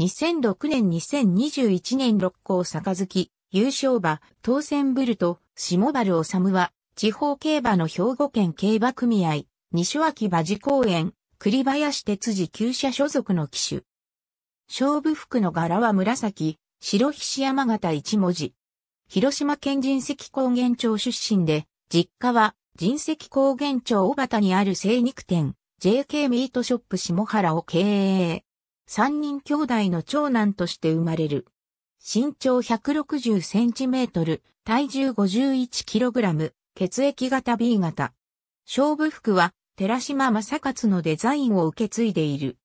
2006年2021年六甲杯、優勝馬、当選ブルト、下原治は、地方競馬の兵庫県競馬組合、西脇馬事公園、栗林哲司旧社所属の騎手。勝負服の柄は紫、白菱山形一文字。広島県人石高原町出身で、実家は人石高原町小畑にある精肉店、JK ミートショップ下原を経営。三人兄弟の長男として生まれる。身長160センチメートル、体重51キログラム、血液型 B 型。勝負服は、寺島正勝のデザインを受け継いでいる。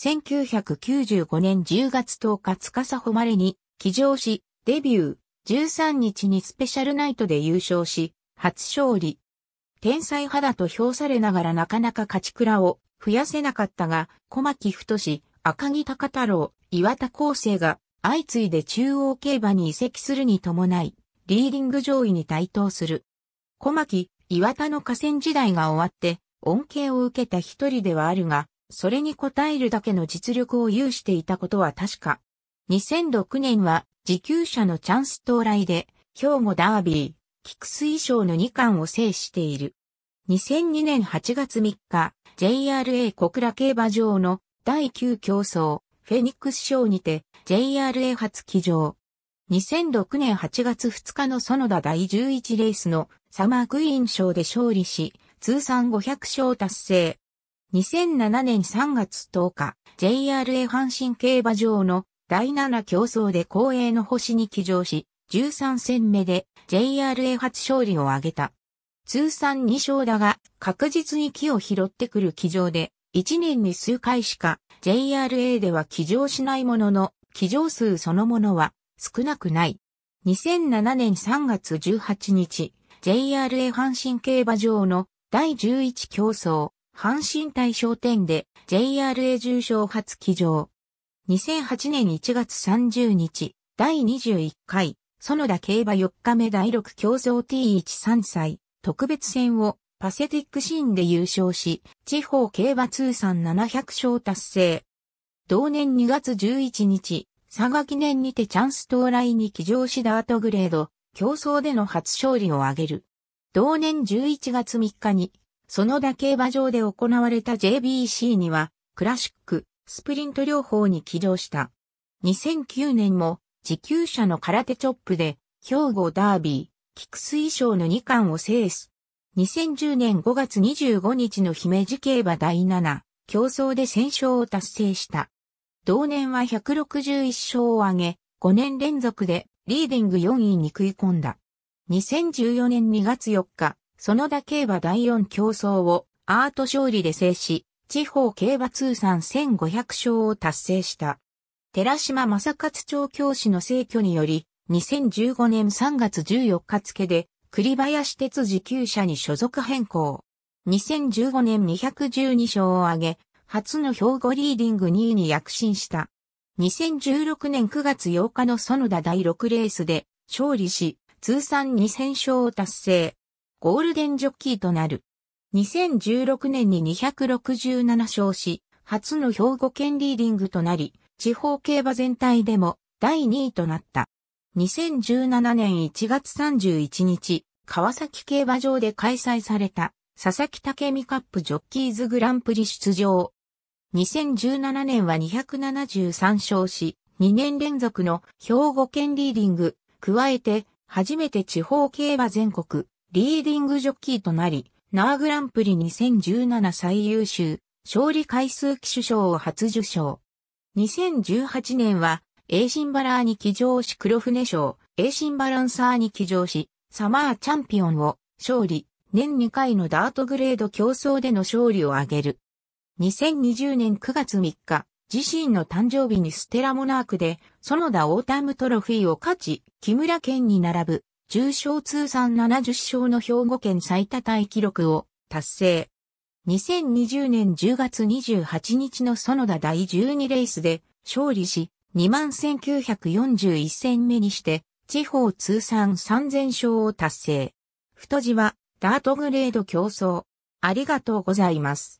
1995年10月10日司誉れに、起乗し、デビュー。13日にスペシャルナイトで優勝し、初勝利。天才肌と評されながらなかなか勝ち倉を増やせなかったが、小牧太子、赤木高太郎、岩田厚生が相次いで中央競馬に移籍するに伴い、リーディング上位に台頭する。小牧、岩田の河川時代が終わって、恩恵を受けた一人ではあるが、それに応えるだけの実力を有していたことは確か。2006年は、自給者のチャンス到来で、兵庫ダービー、菊水賞の2冠を制している。2002年8月3日、JRA 小倉競馬場の第9競争、フェニックス賞にて JRA 初騎乗。2006年8月2日の園田第11レースのサマークイーン賞で勝利し、通算500勝達成。2007年3月10日、JRA 阪神競馬場の第7競争で光栄の星に騎乗し、13戦目で JRA 初勝利を挙げた。通算2勝だが、確実に木を拾ってくる騎乗で、1年に数回しか JRA では起乗しないものの、起乗数そのものは少なくない。2007年3月18日、JRA 阪神競馬場の第11競争、阪神対商店で JRA 重賞初起乗。2008年1月30日、第21回、園田競馬4日目第6競争 T13 歳、特別戦をパセティックシーンで優勝し、地方競馬通算700勝達成。同年2月11日、佐賀記念にてチャンス到来に騎乗しダートグレード、競争での初勝利を挙げる。同年11月3日に、その田競馬場で行われた JBC には、クラシック、スプリント両方に起乗した。2009年も、自給者の空手チョップで、兵庫ダービー、菊水賞の2冠を制す。2010年5月25日の姫路競馬第7競争で戦勝を達成した。同年は161勝を挙げ、5年連続でリーディング4位に食い込んだ。2014年2月4日、園田競馬第4競争をアート勝利で制し、地方競馬通算1500勝を達成した。寺島正勝町教師の逝去により、2015年3月14日付で栗林鉄自給者に所属変更。2015年212勝を挙げ、初の兵庫リーディング2位に躍進した。2016年9月8日の園田第6レースで勝利し、通算2000勝を達成。ゴールデンジョッキーとなる。2016年に267勝し、初の兵庫県リーディングとなり、地方競馬全体でも第2位となった。2017年1月31日、川崎競馬場で開催された、佐々木武美カップジョッキーズグランプリ出場。2017年は273勝し、2年連続の兵庫県リーディング、加えて、初めて地方競馬全国、リーディングジョッキーとなり、ナーグランプリ2017最優秀、勝利回数騎手賞を初受賞。2018年は、エイシンバラーに騎乗し黒船賞、エイシンバランサーに騎乗し、サマーチャンピオンを勝利、年2回のダートグレード競争での勝利を挙げる。2020年9月3日、自身の誕生日にステラモナークで、園田オータムトロフィーを勝ち、木村県に並ぶ、重賞通算70勝の兵庫県最多タイ記録を達成。2020年10月28日の園田第12レースで勝利し、21,941戦目にして、地方通算3000勝を達成。太字は、ダートグレード競争。ありがとうございます。